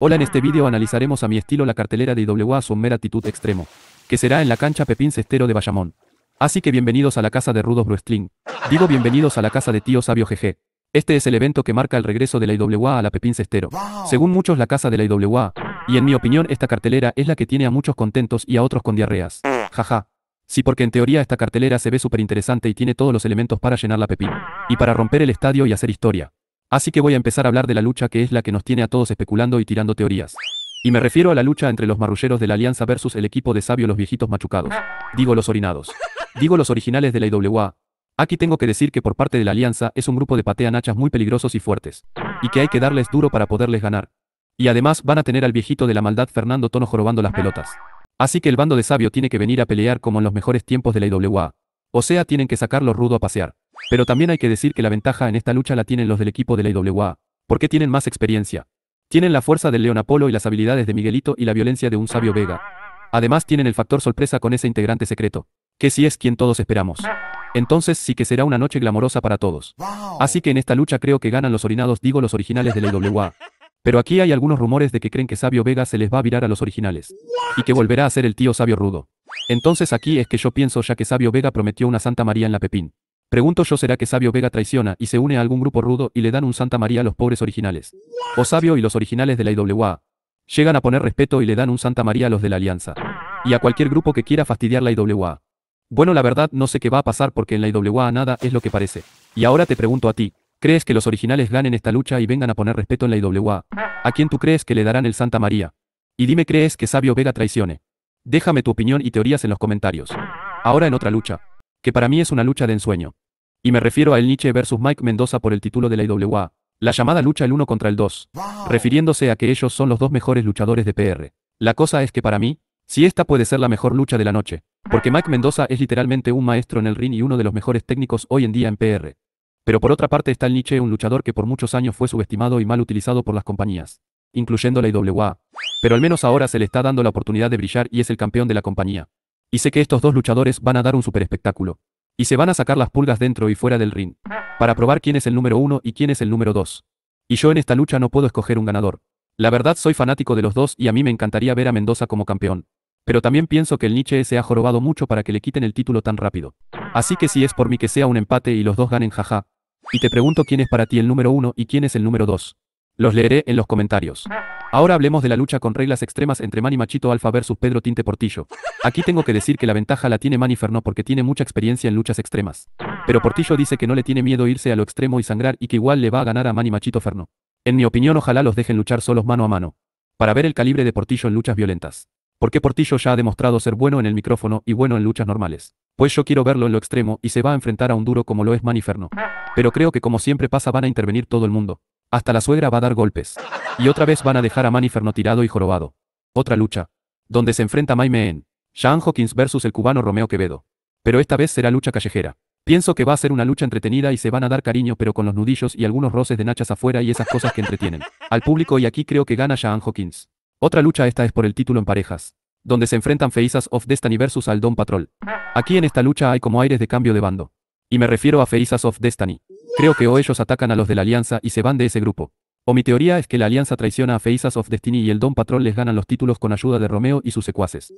Hola en este vídeo analizaremos a mi estilo la cartelera de IWA mera Actitud Extremo, que será en la cancha Pepín Cestero de Bayamón. Así que bienvenidos a la casa de Rudos Bruestling Digo bienvenidos a la casa de Tío Sabio GG. Este es el evento que marca el regreso de la IWA a la Pepín Cestero. Según muchos la casa de la IWA, y en mi opinión esta cartelera es la que tiene a muchos contentos y a otros con diarreas. Jaja. Sí porque en teoría esta cartelera se ve súper interesante y tiene todos los elementos para llenar la Pepín. Y para romper el estadio y hacer historia. Así que voy a empezar a hablar de la lucha que es la que nos tiene a todos especulando y tirando teorías. Y me refiero a la lucha entre los marrulleros de la Alianza versus el equipo de Sabio los viejitos machucados. Digo los orinados. Digo los originales de la IWA. Aquí tengo que decir que por parte de la Alianza es un grupo de pateanachas muy peligrosos y fuertes. Y que hay que darles duro para poderles ganar. Y además van a tener al viejito de la maldad Fernando Tono jorobando las pelotas. Así que el bando de Sabio tiene que venir a pelear como en los mejores tiempos de la IWA. O sea, tienen que sacarlo rudo a pasear. Pero también hay que decir que la ventaja en esta lucha la tienen los del equipo de la IWA, porque tienen más experiencia. Tienen la fuerza del León Apolo y las habilidades de Miguelito y la violencia de un sabio Vega. Además tienen el factor sorpresa con ese integrante secreto, que sí es quien todos esperamos. Entonces sí que será una noche glamorosa para todos. Así que en esta lucha creo que ganan los orinados, digo los originales de la IWA. Pero aquí hay algunos rumores de que creen que Sabio Vega se les va a virar a los originales. Y que volverá a ser el tío Sabio Rudo. Entonces aquí es que yo pienso ya que Sabio Vega prometió una Santa María en la Pepín. Pregunto yo será que Sabio Vega traiciona y se une a algún grupo rudo y le dan un Santa María a los pobres originales. O Sabio y los originales de la IWA. Llegan a poner respeto y le dan un Santa María a los de la Alianza. Y a cualquier grupo que quiera fastidiar la IWA. Bueno la verdad no sé qué va a pasar porque en la IWA nada es lo que parece. Y ahora te pregunto a ti, ¿crees que los originales ganen esta lucha y vengan a poner respeto en la IWA? ¿A quién tú crees que le darán el Santa María? Y dime crees que Sabio Vega traicione. Déjame tu opinión y teorías en los comentarios. Ahora en otra lucha que para mí es una lucha de ensueño. Y me refiero al el Nietzsche versus Mike Mendoza por el título de la IWA, la llamada lucha el uno contra el 2, refiriéndose a que ellos son los dos mejores luchadores de PR. La cosa es que para mí, si esta puede ser la mejor lucha de la noche, porque Mike Mendoza es literalmente un maestro en el ring y uno de los mejores técnicos hoy en día en PR. Pero por otra parte está el Nietzsche, un luchador que por muchos años fue subestimado y mal utilizado por las compañías, incluyendo la IWA. Pero al menos ahora se le está dando la oportunidad de brillar y es el campeón de la compañía. Y sé que estos dos luchadores van a dar un super espectáculo. Y se van a sacar las pulgas dentro y fuera del ring. Para probar quién es el número uno y quién es el número dos. Y yo en esta lucha no puedo escoger un ganador. La verdad soy fanático de los dos y a mí me encantaría ver a Mendoza como campeón. Pero también pienso que el Nietzsche se ha jorobado mucho para que le quiten el título tan rápido. Así que si es por mí que sea un empate y los dos ganen jaja. Y te pregunto quién es para ti el número uno y quién es el número dos. Los leeré en los comentarios. Ahora hablemos de la lucha con reglas extremas entre Manny Machito Alfa versus Pedro Tinte Portillo. Aquí tengo que decir que la ventaja la tiene Manny Ferno porque tiene mucha experiencia en luchas extremas. Pero Portillo dice que no le tiene miedo irse a lo extremo y sangrar y que igual le va a ganar a Manny Machito Ferno. En mi opinión ojalá los dejen luchar solos mano a mano. Para ver el calibre de Portillo en luchas violentas. Porque Portillo ya ha demostrado ser bueno en el micrófono y bueno en luchas normales. Pues yo quiero verlo en lo extremo y se va a enfrentar a un duro como lo es Manny Ferno. Pero creo que como siempre pasa van a intervenir todo el mundo. Hasta la suegra va a dar golpes. Y otra vez van a dejar a Manny tirado y jorobado. Otra lucha. Donde se enfrenta Maime en. Sean Hawkins versus el cubano Romeo Quevedo. Pero esta vez será lucha callejera. Pienso que va a ser una lucha entretenida y se van a dar cariño pero con los nudillos y algunos roces de nachas afuera y esas cosas que entretienen. Al público y aquí creo que gana Sean Hawkins. Otra lucha esta es por el título en parejas. Donde se enfrentan Feizas of Destiny versus Aldon Patrol. Aquí en esta lucha hay como aires de cambio de bando. Y me refiero a Feisas of Destiny. Creo que o ellos atacan a los de la Alianza y se van de ese grupo. O mi teoría es que la Alianza traiciona a Feisas of Destiny y el Don Patrol les ganan los títulos con ayuda de Romeo y sus secuaces.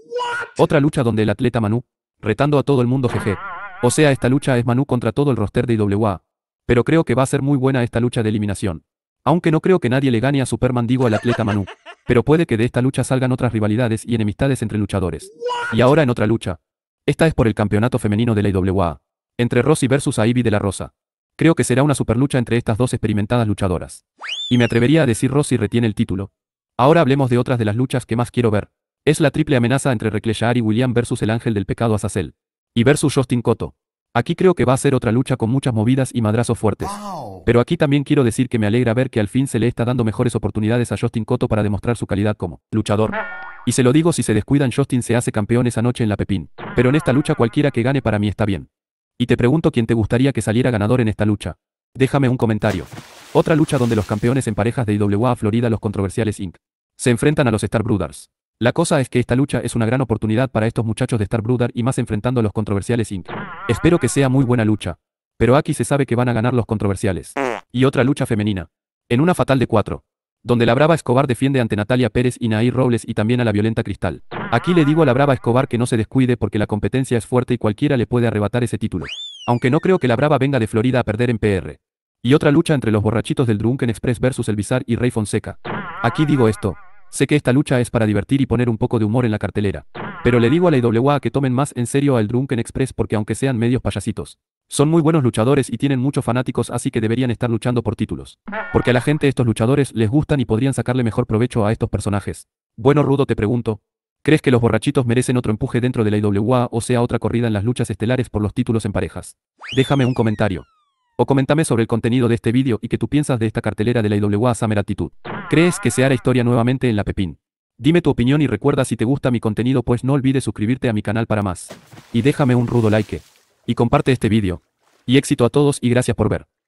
Otra lucha donde el atleta Manu, retando a todo el mundo jeje. O sea, esta lucha es Manu contra todo el roster de IWA. Pero creo que va a ser muy buena esta lucha de eliminación. Aunque no creo que nadie le gane a Superman digo al atleta Manu. Pero puede que de esta lucha salgan otras rivalidades y enemistades entre luchadores. Y ahora en otra lucha. Esta es por el campeonato femenino de la IWA. Entre Rossi versus Ivy de la Rosa. Creo que será una superlucha entre estas dos experimentadas luchadoras. Y me atrevería a decir Rossi retiene el título. Ahora hablemos de otras de las luchas que más quiero ver. Es la triple amenaza entre Reclechar y William versus el ángel del pecado Azazel. Y versus Justin Cotto. Aquí creo que va a ser otra lucha con muchas movidas y madrazos fuertes. Pero aquí también quiero decir que me alegra ver que al fin se le está dando mejores oportunidades a Justin Cotto para demostrar su calidad como luchador. Y se lo digo si se descuidan Justin se hace campeón esa noche en la Pepín. Pero en esta lucha cualquiera que gane para mí está bien. Y te pregunto quién te gustaría que saliera ganador en esta lucha. Déjame un comentario. Otra lucha donde los campeones en parejas de IWA Florida los controversiales Inc. se enfrentan a los Star Brothers. La cosa es que esta lucha es una gran oportunidad para estos muchachos de Star bruder y más enfrentando a los controversiales Inc. Espero que sea muy buena lucha. Pero aquí se sabe que van a ganar los controversiales. Y otra lucha femenina. En una fatal de cuatro. Donde la brava Escobar defiende ante Natalia Pérez y Nair Robles y también a la violenta Cristal. Aquí le digo a la brava Escobar que no se descuide porque la competencia es fuerte y cualquiera le puede arrebatar ese título. Aunque no creo que la brava venga de Florida a perder en PR. Y otra lucha entre los borrachitos del Drunken Express versus El Bizar y Rey Fonseca. Aquí digo esto. Sé que esta lucha es para divertir y poner un poco de humor en la cartelera. Pero le digo a la IWA que tomen más en serio al Drunken Express porque aunque sean medios payasitos, son muy buenos luchadores y tienen muchos fanáticos así que deberían estar luchando por títulos. Porque a la gente estos luchadores les gustan y podrían sacarle mejor provecho a estos personajes. Bueno Rudo te pregunto, ¿Crees que los borrachitos merecen otro empuje dentro de la IWA o sea otra corrida en las luchas estelares por los títulos en parejas? Déjame un comentario. O coméntame sobre el contenido de este vídeo y qué tú piensas de esta cartelera de la IWA Summer Attitude. ¿Crees que se hará historia nuevamente en la Pepín? Dime tu opinión y recuerda si te gusta mi contenido pues no olvides suscribirte a mi canal para más. Y déjame un rudo like. Y comparte este vídeo. Y éxito a todos y gracias por ver.